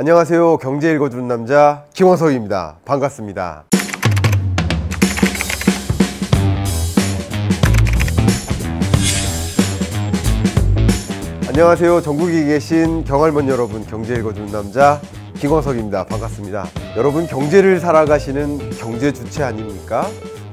안녕하세요. 경제 읽어주는 남자 김원석입니다. 반갑습니다. 안녕하세요. 전국에 계신 경할문 여러분, 경제 읽어주는 남자 김원석입니다. 반갑습니다. 여러분 경제를 살아가시는 경제 주체 아닙니까?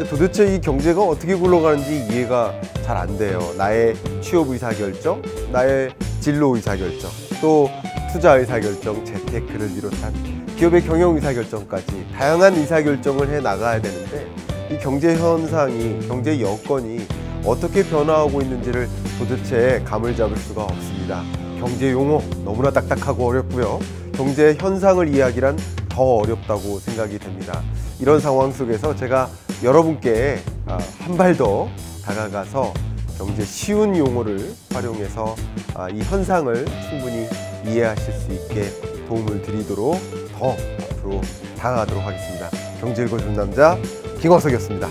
도대체 이 경제가 어떻게 굴러가는지 이해가 잘 안 돼요. 나의 취업 의사결정, 나의 진로 의사결정, 또 투자 의사결정, 재테크를 비롯한 기업의 경영 의사결정까지 다양한 의사결정을 해 나가야 되는데 이 경제 현상이, 경제 여건이 어떻게 변화하고 있는지를 도대체 감을 잡을 수가 없습니다. 경제 용어 너무나 딱딱하고 어렵고요. 경제 현상을 이야기란 더 어렵다고 생각이 됩니다. 이런 상황 속에서 제가 여러분께 아, 한발 더 다가가서 경제 쉬운 용어를 활용해서 아, 이 현상을 충분히 이해하실 수 있게 도움을 드리도록 더 앞으로 다가가도록 하겠습니다. 경제 읽어주 남자 김광석이었습니다.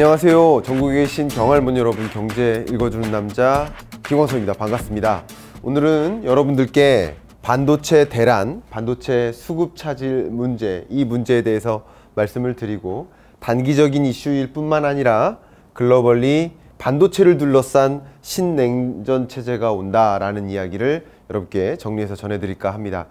안녕하세요. 전국에 계신 경활문 여러분 경제 읽어주는 남자 김원석입니다. 반갑습니다. 오늘은 여러분들께 반도체 대란, 반도체 수급 차질 문제 이 문제에 대해서 말씀을 드리고 단기적인 이슈일 뿐만 아니라 글로벌리 반도체를 둘러싼 신냉전 체제가 온다라는 이야기를 여러분께 정리해서 전해드릴까 합니다.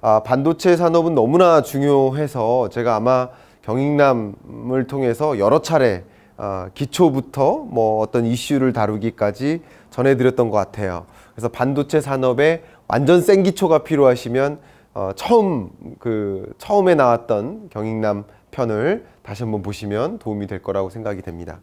아, 반도체 산업은 너무나 중요해서 제가 아마 경익남을 통해서 여러 차례 어, 기초부터 뭐 어떤 이슈를 다루기까지 전해드렸던 것 같아요. 그래서 반도체 산업에 완전 센 기초가 필요하시면 어, 처음 그 처음에 나왔던 경익남 편을 다시 한번 보시면 도움이 될 거라고 생각이 됩니다.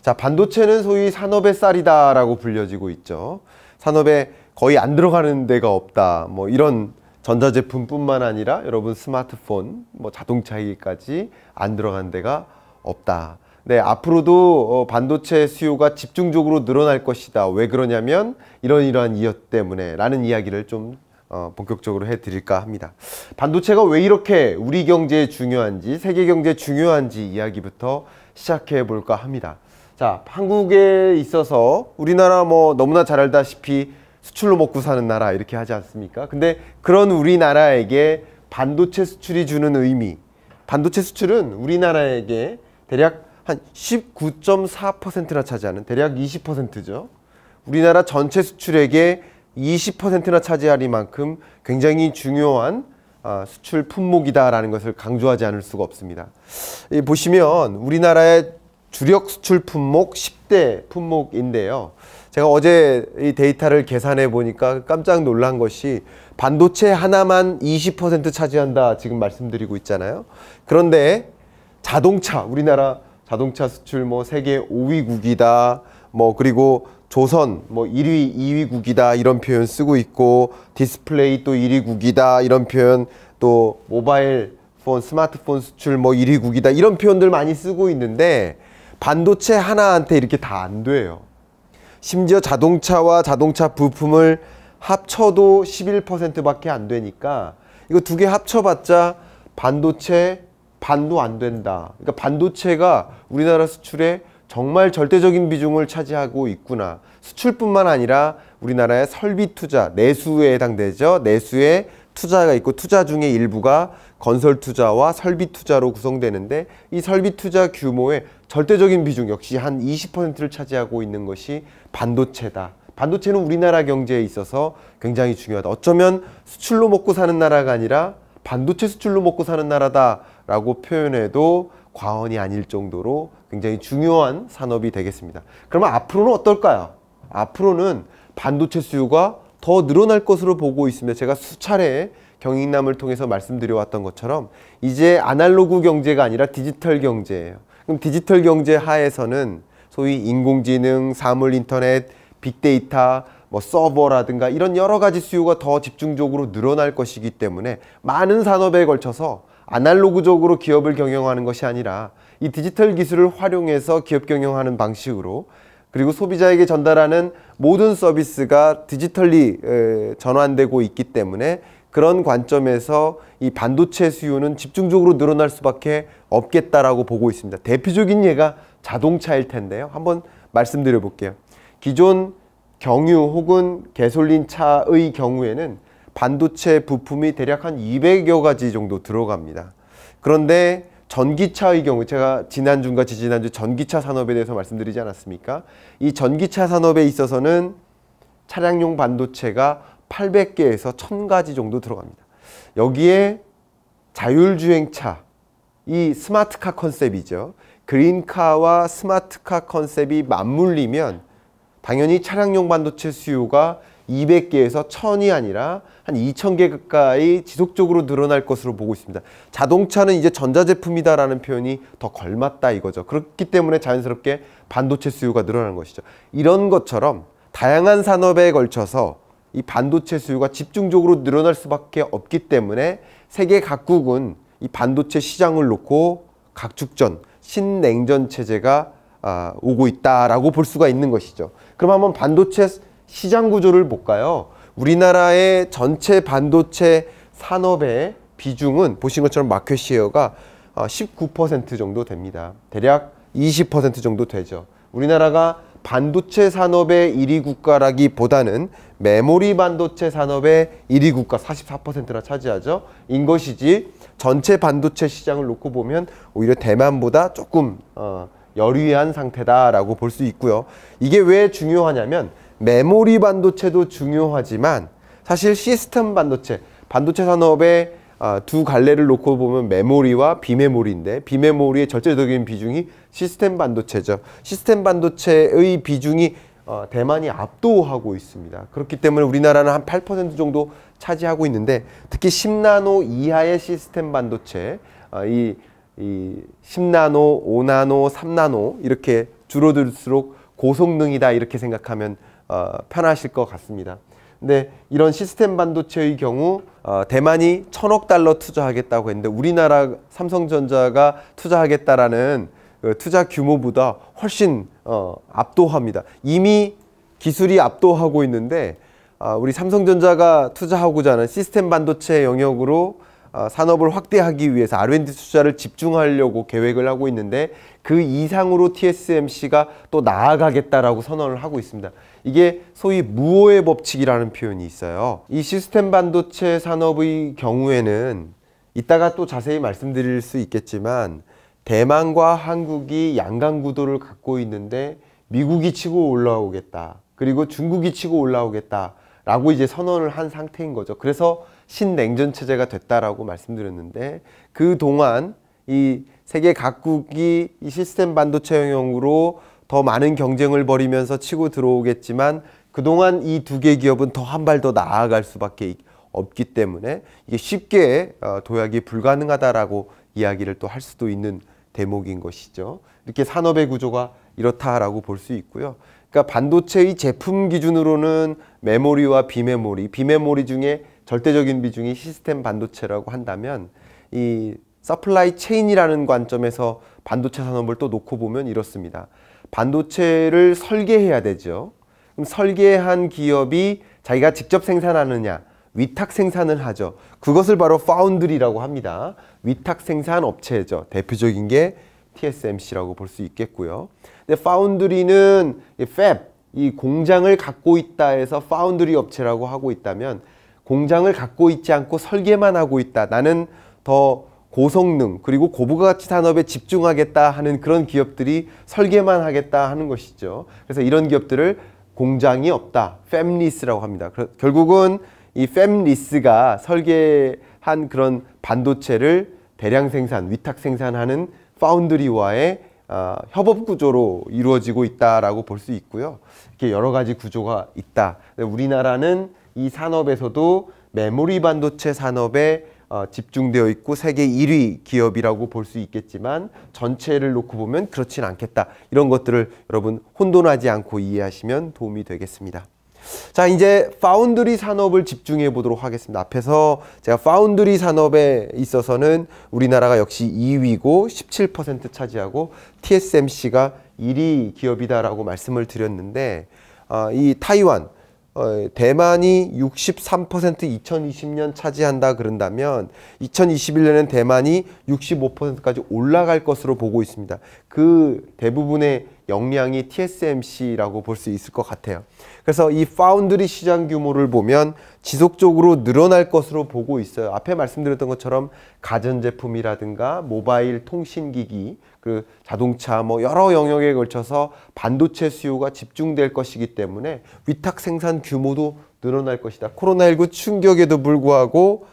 자, 반도체는 소위 산업의 쌀이다라고 불려지고 있죠. 산업에 거의 안 들어가는 데가 없다. 뭐 이런 전자제품뿐만 아니라 여러분 스마트폰, 뭐 자동차에까지 안 들어간 데가 없다. 네, 앞으로도 어, 반도체 수요가 집중적으로 늘어날 것이다. 왜 그러냐면 이런 이러한 이것 때문에 라는 이야기를 좀 어, 본격적으로 해드릴까 합니다. 반도체가 왜 이렇게 우리 경제에 중요한지 세계 경제에 중요한지 이야기부터 시작해 볼까 합니다. 자, 한국에 있어서 우리나라 뭐 너무나 잘 알다시피 수출로 먹고 사는 나라 이렇게 하지 않습니까? 근데 그런 우리나라에게 반도체 수출이 주는 의미, 반도체 수출은 우리나라에게 대략 한 19.4%나 차지하는 대략 20%죠. 우리나라 전체 수출액의 20%나 차지하리만큼 굉장히 중요한 아, 수출 품목이다라는 것을 강조하지 않을 수가 없습니다. 보시면 우리나라의 주력 수출 품목 10대 품목인데요. 제가 어제 이 데이터를 계산해 보니까 깜짝 놀란 것이 반도체 하나만 20% 차지한다 지금 말씀드리고 있잖아요. 그런데 자동차 우리나라 자동차 수출 뭐 세계 5위국이다. 뭐 그리고 조선 뭐 1위, 2위국이다 이런 표현 쓰고 있고 디스플레이 또 1위국이다 이런 표현 또 모바일 폰, 스마트폰 수출 뭐 1위국이다 이런 표현들 많이 쓰고 있는데 반도체 하나한테 이렇게 다 안 돼요. 심지어 자동차와 자동차 부품을 합쳐도 11%밖에 안 되니까 이거 두 개 합쳐봤자 반도체 반도 안 된다. 그러니까 반도체가 우리나라 수출에 정말 절대적인 비중을 차지하고 있구나. 수출뿐만 아니라 우리나라의 설비 투자, 내수에 해당되죠. 내수에 투자가 있고 투자 중에 일부가 건설 투자와 설비 투자로 구성되는데 이 설비 투자 규모의 절대적인 비중 역시 한 20%를 차지하고 있는 것이 반도체다. 반도체는 우리나라 경제에 있어서 굉장히 중요하다. 어쩌면 수출로 먹고 사는 나라가 아니라 반도체 수출로 먹고 사는 나라다 라고 표현해도 과언이 아닐 정도로 굉장히 중요한 산업이 되겠습니다. 그러면 앞으로는 어떨까요? 앞으로는 반도체 수요가 더 늘어날 것으로 보고 있습니다. 제가 수차례 경익남을 통해서 말씀드려왔던 것처럼 이제 아날로그 경제가 아니라 디지털 경제예요. 그럼 디지털 경제 하에서는 소위 인공지능, 사물 인터넷, 빅데이터, 뭐 서버라든가 이런 여러 가지 수요가 더 집중적으로 늘어날 것이기 때문에 많은 산업에 걸쳐서 아날로그적으로 기업을 경영하는 것이 아니라 이 디지털 기술을 활용해서 기업 경영하는 방식으로 그리고 소비자에게 전달하는 모든 서비스가 디지털리 전환되고 있기 때문에 그런 관점에서 이 반도체 수요는 집중적으로 늘어날 수밖에 없겠다라고 보고 있습니다. 대표적인 예가 자동차일 텐데요. 한번 말씀드려 볼게요. 기존 경유 혹은 개솔린 차의 경우에는 반도체 부품이 대략 한 200여 가지 정도 들어갑니다. 그런데 전기차의 경우 제가 지난주인가 지지난주 전기차 산업에 대해서 말씀드리지 않았습니까? 이 전기차 산업에 있어서는 차량용 반도체가 800개에서 1000가지 정도 들어갑니다. 여기에 자율주행차, 이 스마트카 컨셉이죠. 그린카와 스마트카 컨셉이 맞물리면 당연히 차량용 반도체 수요가 200개에서 1000이 아니라 한 2000개 가까이 지속적으로 늘어날 것으로 보고 있습니다. 자동차는 이제 전자제품이다라는 표현이 더 걸맞다 이거죠. 그렇기 때문에 자연스럽게 반도체 수요가 늘어나는 것이죠. 이런 것처럼 다양한 산업에 걸쳐서 이 반도체 수요가 집중적으로 늘어날 수밖에 없기 때문에 세계 각국은 이 반도체 시장을 놓고 각축전, 신냉전 체제가 아, 오고 있다라고 볼 수가 있는 것이죠. 그럼 한번 반도체 시장 구조를 볼까요? 우리나라의 전체 반도체 산업의 비중은 보신 것처럼 마켓 시어가 19% 어, 정도 됩니다. 대략 20% 정도 되죠. 우리나라가 반도체 산업의 1위 국가라기보다는 메모리 반도체 산업의 1위 국가 44%나 차지하죠. 인 것이지 전체 반도체 시장을 놓고 보면 오히려 대만보다 조금 어, 열위한 상태다라고 볼 수 있고요. 이게 왜 중요하냐면 메모리 반도체도 중요하지만 사실 시스템 반도체, 반도체 산업의 아, 두 갈래를 놓고 보면 메모리와 비메모리인데 비메모리의 절대적인 비중이 시스템 반도체죠. 시스템 반도체의 비중이 어, 대만이 압도하고 있습니다. 그렇기 때문에 우리나라는 한 8% 정도 차지하고 있는데 특히 10나노 이하의 시스템 반도체 어, 이, 이 10나노, 5나노, 3나노 이렇게 줄어들수록 고성능이다 이렇게 생각하면 어, 편하실 것 같습니다. 근데 이런 시스템 반도체의 경우 어, 대만이 천억 달러 투자하겠다고 했는데 우리나라 삼성전자가 투자하겠다라는 그 투자 규모보다 훨씬 어, 압도합니다. 이미 기술이 압도하고 있는데 아, 우리 삼성전자가 투자하고자 하는 시스템 반도체 영역으로 어, 산업을 확대하기 위해서 R&D 투자를 집중하려고 계획을 하고 있는데 그 이상으로 TSMC가 또 나아가겠다라고 선언을 하고 있습니다. 이게 소위 무호의 법칙이라는 표현이 있어요. 이 시스템 반도체 산업의 경우에는 이따가 또 자세히 말씀드릴 수 있겠지만 대만과 한국이 양강 구도를 갖고 있는데 미국이 치고 올라오겠다. 그리고 중국이 치고 올라오겠다. 라고 이제 선언을 한 상태인 거죠. 그래서 신냉전 체제가 됐다라고 말씀드렸는데 그 동안 이 세계 각국이 이 시스템 반도체 영역으로 더 많은 경쟁을 벌이면서 치고 들어오겠지만 그동안 이 두 개 기업은 더 한 발 더 나아갈 수밖에 없기 때문에 이게 쉽게 어, 도약이 불가능하다라고 이야기를 또 할 수도 있는 대목인 것이죠. 이렇게 산업의 구조가 이렇다라고 볼 수 있고요. 그러니까 반도체의 제품 기준으로는 메모리와 비메모리, 비메모리 중에 절대적인 비중이 시스템 반도체라고 한다면 이 서플라이 체인이라는 관점에서 반도체 산업을 또 놓고 보면 이렇습니다. 반도체를 설계해야 되죠. 그럼 설계한 기업이 자기가 직접 생산하느냐 위탁 생산을 하죠. 그것을 바로 파운드리라고 합니다. 위탁 생산 업체죠. 대표적인 게 TSMC라고 볼 수 있겠고요. 근데 파운드리는 이 팹, 이 공장을 갖고 있다 해서 파운드리 업체라고 하고 있다면 공장을 갖고 있지 않고 설계만 하고 있다. 나는 더 고성능 그리고 고부가가치 산업에 집중하겠다 하는 그런 기업들이 설계만 하겠다 하는 것이죠. 그래서 이런 기업들을 공장이 없다. 팹리스라고 합니다. 결국은 이 팹리스가 설계한 그런 반도체를 대량 생산, 위탁 생산하는 파운드리와의 어, 협업 구조로 이루어지고 있다라고 볼 수 있고요. 이렇게 여러 가지 구조가 있다. 우리나라는 이 산업에서도 메모리 반도체 산업에 어, 집중되어 있고 세계 1위 기업이라고 볼 수 있겠지만 전체를 놓고 보면 그렇진 않겠다. 이런 것들을 여러분 혼돈하지 않고 이해하시면 도움이 되겠습니다. 자, 이제 파운드리 산업을 집중해 보도록 하겠습니다. 앞에서 제가 파운드리 산업에 있어서는 우리나라가 역시 2위고 17% 차지하고 TSMC가 1위 기업이다라고 말씀을 드렸는데 어, 이 타이완 어, 대만이 63% 2020년 차지한다 그런다면 2021년엔 대만이 65%까지 올라갈 것으로 보고 있습니다. 그 대부분의 역량이 TSMC라고 볼 수 있을 것 같아요. 그래서 이 파운드리 시장 규모를 보면 지속적으로 늘어날 것으로 보고 있어요. 앞에 말씀드렸던 것처럼 가전제품이라든가 모바일 통신기기, 그 자동차 뭐 여러 영역에 걸쳐서 반도체 수요가 집중될 것이기 때문에 위탁 생산 규모도 늘어날 것이다. 코로나19 충격에도 불구하고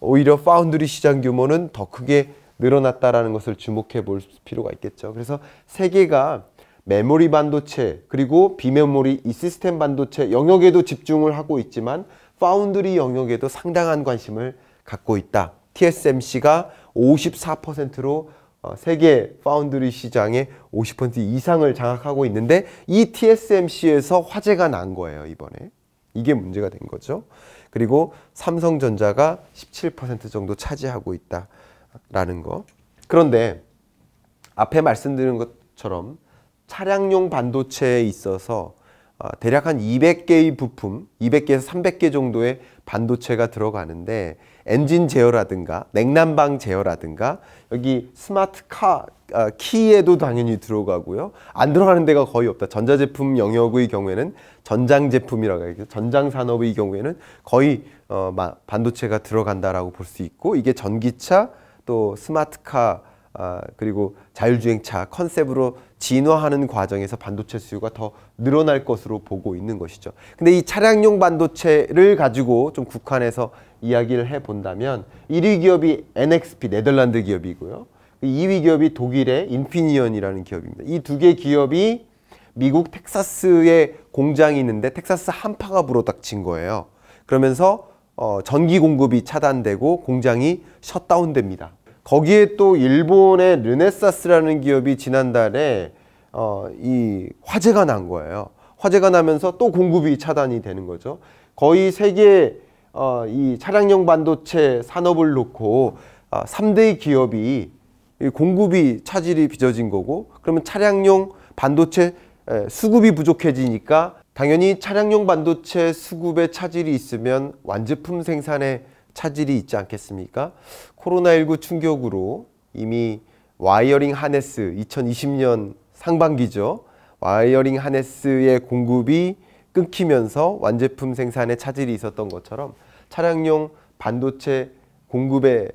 오히려 파운드리 시장 규모는 더 크게 늘어났다라는 것을 주목해 볼 필요가 있겠죠. 그래서 세계가 메모리 반도체 그리고 비메모리 이 시스템 반도체 영역에도 집중을 하고 있지만 파운드리 영역에도 상당한 관심을 갖고 있다. TSMC가 54%로 어, 세계 파운드리 시장의 50% 이상을 장악하고 있는데 이 TSMC에서 화제가 난 거예요, 이번에. 이게 문제가 된 거죠. 그리고 삼성전자가 17% 정도 차지하고 있다라는 거. 그런데 앞에 말씀드린 것처럼 차량용 반도체에 있어서 어, 대략 한 200개의 부품, 200개에서 300개 정도의 반도체가 들어가는데 엔진 제어라든가 냉난방 제어라든가 여기 스마트카 어, 키에도 당연히 들어가고요. 안 들어가는 데가 거의 없다. 전자제품 영역의 경우에는 전장제품이라고 해요. 전장산업의 경우에는 거의 어, 반도체가 들어간다라고 볼 수 있고 이게 전기차 또 스마트카 아, 그리고 자율주행차 컨셉으로 진화하는 과정에서 반도체 수요가 더 늘어날 것으로 보고 있는 것이죠. 근데 이 차량용 반도체를 가지고 좀 국한해서 이야기를 해 본다면 1위 기업이 NXP 네덜란드 기업이고요. 2위 그 기업이 독일의 인피니언이라는 기업입니다. 이 두 개 기업이 미국 텍사스에 공장이 있는데 텍사스 한파가 불어닥친 거예요. 그러면서 어, 전기 공급이 차단되고 공장이 셧다운됩니다. 거기에 또 일본의 르네사스라는 기업이 지난달에 어, 이 화재가 난 거예요. 화재가 나면서 또 공급이 차단이 되는 거죠. 거의 세계 어, 이 차량용 반도체 산업을 놓고 어, 3대 기업이 공급이 차질이 빚어진 거고 그러면 차량용 반도체 에, 수급이 부족해지니까 당연히 차량용 반도체 수급에 차질이 있으면 완제품 생산에 차질이 있지 않겠습니까? 코로나19 충격으로 이미 와이어링 하네스 2020년 상반기죠. 와이어링 하네스의 공급이 끊기면서 완제품 생산에 차질이 있었던 것처럼 차량용 반도체 공급에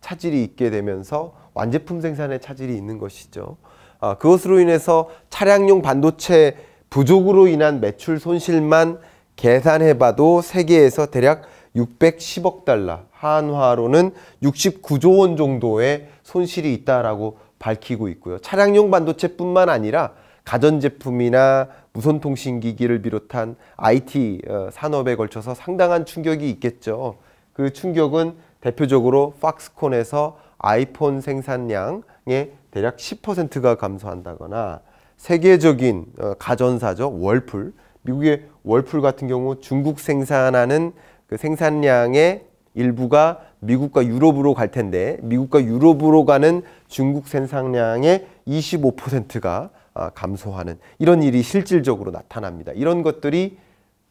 차질이 있게 되면서 완제품 생산에 차질이 있는 것이죠. 아, 그것으로 인해서 차량용 반도체 부족으로 인한 매출 손실만 계산해봐도 세계에서 대략 610억 달러, 한화로는 69조 원 정도의 손실이 있다라고 밝히고 있고요. 차량용 반도체뿐만 아니라 가전제품이나 무선통신기기를 비롯한 IT 어, 산업에 걸쳐서 상당한 충격이 있겠죠. 그 충격은 대표적으로 팍스콘에서 아이폰 생산량의 대략 10%가 감소한다거나 세계적인 어, 가전사죠. 월풀. 미국의 월풀 같은 경우 중국 생산하는 그 생산량의 일부가 미국과 유럽으로 갈 텐데 미국과 유럽으로 가는 중국 생산량의 25%가 아, 감소하는 이런 일이 실질적으로 나타납니다. 이런 것들이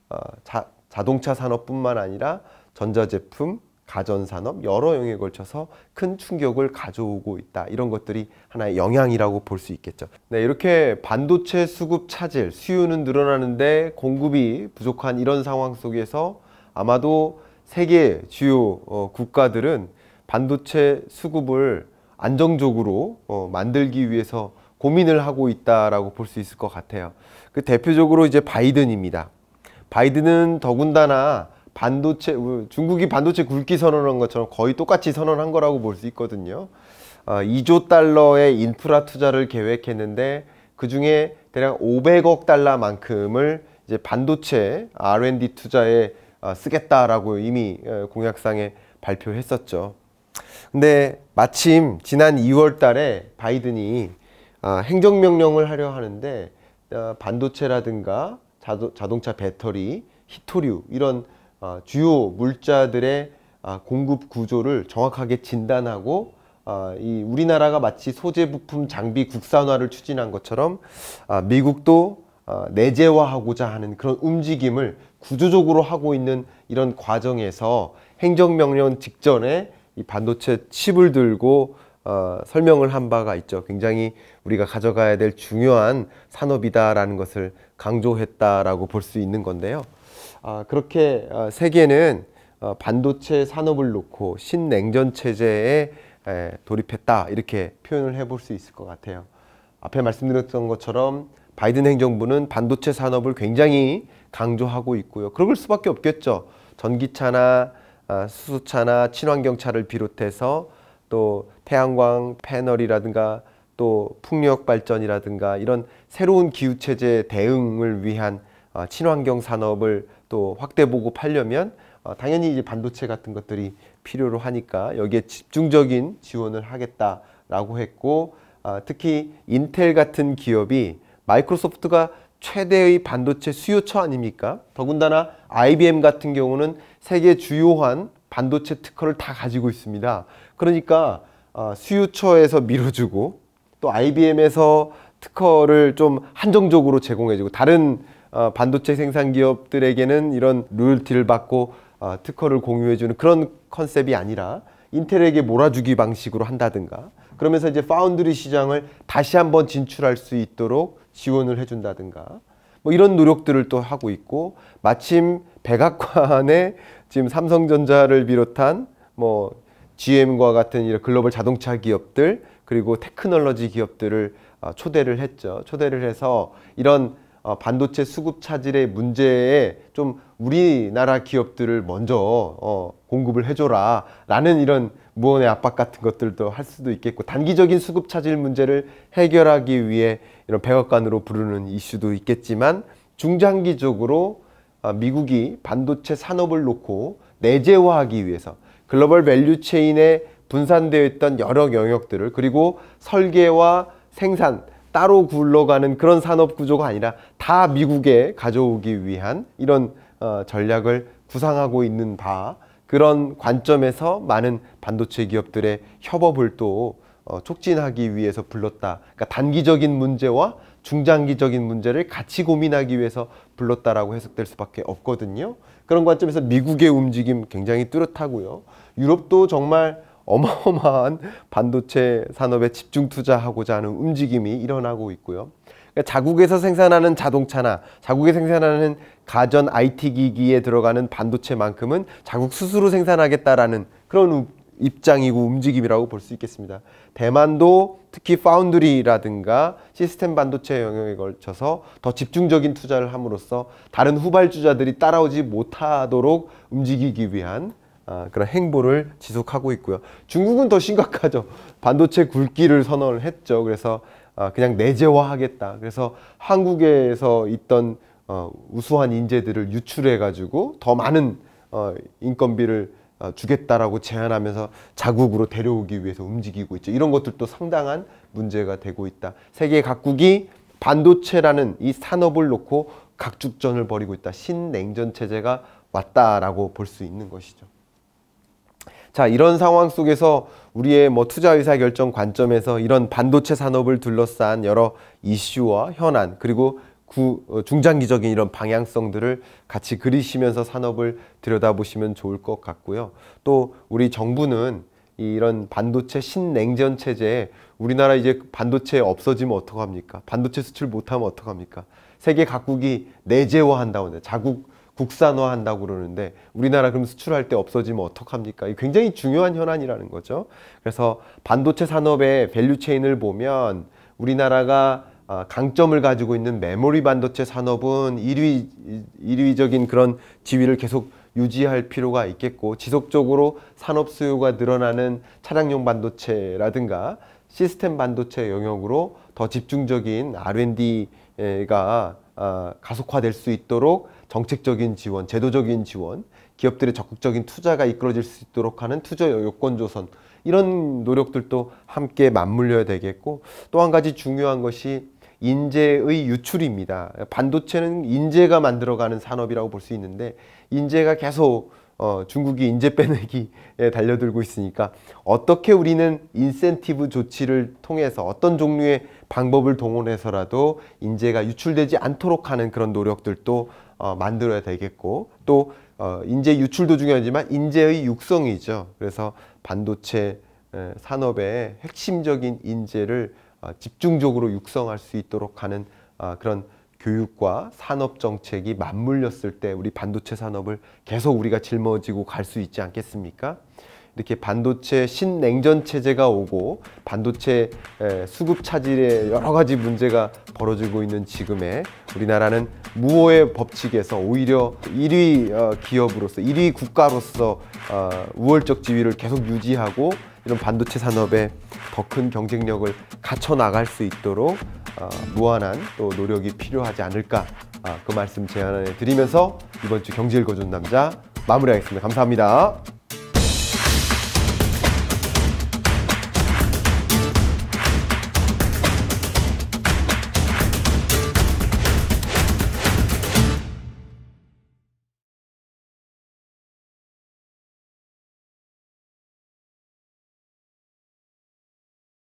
어, 자, 자동차 산업뿐만 아니라 전자제품, 가전산업 여러 영역에 걸쳐서 큰 충격을 가져오고 있다. 이런 것들이 하나의 영향이라고 볼 수 있겠죠. 네, 이렇게 반도체 수급 차질, 수요는 늘어나는데 공급이 부족한 이런 상황 속에서 아마도 세계 주요 어, 국가들은 반도체 수급을 안정적으로 어, 만들기 위해서 고민을 하고 있다라고 볼 수 있을 것 같아요. 그 대표적으로 이제 바이든입니다. 바이든은 더군다나 반도체 중국이 반도체 굵기 선언한 것처럼 거의 똑같이 선언한 거라고 볼 수 있거든요. 어, 아, 2조 달러의 인프라 투자를 계획했는데 그 중에 대략 500억 달러만큼을 이제 반도체 R&D 투자에 어, 쓰겠다라고 이미 어, 공약상에 발표했었죠. 근데 마침 지난 2월 달에 바이든이 어, 행정명령을 하려 하는데 반도체라든가 자동차 배터리, 히토류 이런 주요 물자들의 공급 구조를 정확하게 진단하고 이 우리나라가 마치 소재 부품 장비 국산화를 추진한 것처럼 미국도 내재화하고자 하는 그런 움직임을 구조적으로 하고 있는 이런 과정에서 행정명령 직전에 이 반도체 칩을 들고 어, 설명을 한 바가 있죠. 굉장히 우리가 가져가야 될 중요한 산업이다라는 것을 강조했다라고 볼 수 있는 건데요. 아, 그렇게 어, 세계는 어, 반도체 산업을 놓고 신냉전 체제 에, 돌입했다 이렇게 표현을 해볼 수 있을 것 같아요. 앞에 말씀드렸던 것처럼 바이든 행정부는 반도체 산업을 굉장히 강조하고 있고요. 그럴 수밖에 없겠죠. 전기차나 아, 수소차나 친환경차를 비롯해서 또 태양광 패널이라든가 또 풍력 발전이라든가 이런 새로운 기후 체제 대응을 위한 아, 친환경 산업을 또 확대 보급하려면 어, 당연히 이제 반도체 같은 것들이 필요로 하니까 여기에 집중적인 지원을 하겠다라고 했고 아, 특히 인텔 같은 기업이 마이크로소프트가 최대의 반도체 수요처 아닙니까? 더군다나 IBM 같은 경우는 세계 주요한 반도체 특허를 다 가지고 있습니다. 그러니까 어, 수요처에서 밀어주고 또 IBM에서 특허를 좀 한정적으로 제공해주고 다른 어, 반도체 생산 기업들에게는 이런 로열티를 받고 어, 특허를 공유해주는 그런 컨셉이 아니라 인텔에게 몰아주기 방식으로 한다든가 그러면서 이제 파운드리 시장을 다시 한번 진출할 수 있도록 지원을 해준다든가 뭐 이런 노력들을 또 하고 있고 마침 백악관에 지금 삼성전자를 비롯한 뭐 GM과 같은 이런 글로벌 자동차 기업들 그리고 테크놀로지 기업들을 어, 초대를 했죠. 초대를 해서 이런 어, 반도체 수급 차질의 문제에 좀 우리나라 기업들을 먼저 어, 공급을 해줘라 라는 이런 무언의 압박 같은 것들도 할 수도 있겠고 단기적인 수급 차질 문제를 해결하기 위해 이런 백악관으로 부르는 이슈도 있겠지만 중장기적으로 아, 미국이 반도체 산업을 놓고 내재화하기 위해서 글로벌 밸류 체인에 분산되어 있던 여러 영역들을 그리고 설계와 생산 따로 굴러가는 그런 산업 구조가 아니라 다 미국에 가져오기 위한 이런 어, 전략을 구상하고 있는 바 그런 관점에서 많은 반도체 기업들의 협업을 또 어, 촉진하기 위해서 불렀다. 그러니까 단기적인 문제와 중장기적인 문제를 같이 고민하기 위해서 불렀다라고 해석될 수밖에 없거든요. 그런 관점에서 미국의 움직임 굉장히 뚜렷하고요. 유럽도 정말 어마어마한 반도체 산업에 집중 투자하고자 하는 움직임이 일어나고 있고요. 그러니까 자국에서 생산하는 자동차나 자국에 생산하는 가전 IT 기기에 들어가는 반도체만큼은 자국 스스로 생산하겠다라는 그런 입장이고 움직임이라고 볼 수 있겠습니다. 대만도 특히 파운드리라든가 시스템 반도체 영역에 걸쳐서 더 집중적인 투자를 함으로써 다른 후발주자들이 따라오지 못하도록 움직이기 위한 아, 그런 행보를 지속하고 있고요. 중국은 더 심각하죠. 반도체 굵기를 선언을 했죠. 그래서 아, 그냥 내재화하겠다. 그래서 한국에서 있던 어, 우수한 인재들을 유출해가지고 더 많은 어, 인건비를 어, 주겠다라고 제안하면서 자국으로 데려오기 위해서 움직이고 있죠. 이런 것들도 상당한 문제가 되고 있다. 세계 각국이 반도체라는 이 산업을 놓고 각축전을 벌이고 있다. 신냉전 체제가 왔다라고 볼 수 있는 것이죠. 자, 이런 상황 속에서 우리의 뭐 투자 의사 결정 관점에서 이런 반도체 산업을 둘러싼 여러 이슈와 현안 그리고 구, 어, 중장기적인 이런 방향성들을 같이 그리시면서 산업을 들여다보시면 좋을 것 같고요. 또 우리 정부는 이런 반도체 신냉전 체제에 우리나라 이제 반도체 없어지면 어떡합니까? 반도체 수출 못하면 어떡합니까? 세계 각국이 내재화한다고 하는데 자국 국산화한다고 그러는데 우리나라 그럼 수출할 때 없어지면 어떡합니까? 굉장히 중요한 현안이라는 거죠. 그래서 반도체 산업의 밸류체인을 보면 우리나라가 아, 강점을 가지고 있는 메모리 반도체 산업은 1위, 1위적인 그런 지위를 계속 유지할 필요가 있겠고 지속적으로 산업 수요가 늘어나는 차량용 반도체라든가 시스템 반도체 영역으로 더 집중적인 R&D가 아, 가속화될 수 있도록 정책적인 지원, 제도적인 지원, 기업들의 적극적인 투자가 이끌어질 수 있도록 하는 투자 요건 조선 이런 노력들도 함께 맞물려야 되겠고 또 한 가지 중요한 것이 인재의 유출입니다. 반도체는 인재가 만들어가는 산업이라고 볼 수 있는데 인재가 계속 어, 중국이 인재 빼내기에 달려들고 있으니까 어떻게 우리는 인센티브 조치를 통해서 어떤 종류의 방법을 동원해서라도 인재가 유출되지 않도록 하는 그런 노력들도 어, 만들어야 되겠고 또 어, 인재 유출도 중요하지만 인재의 육성이죠. 그래서 반도체 산업의 핵심적인 인재를 어, 집중적으로 육성할 수 있도록 하는 어, 그런 교육과 산업 정책이 맞물렸을 때 우리 반도체 산업을 계속 우리가 짊어지고 갈 수 있지 않겠습니까? 이렇게 반도체 신냉전 체제가 오고 반도체 수급 차질의 여러 가지 문제가 벌어지고 있는 지금에 우리나라는 무호의 법칙에서 오히려 1위 어, 기업으로서 1위 국가로서 우월적 지위를 계속 유지하고 이런 반도체 산업에 더 큰 경쟁력을 갖춰 나갈 수 있도록 어, 무한한 또 노력이 필요하지 않을까 아, 그 말씀 제안해 드리면서 이번 주 경제 읽어준 남자 마무리하겠습니다. 감사합니다.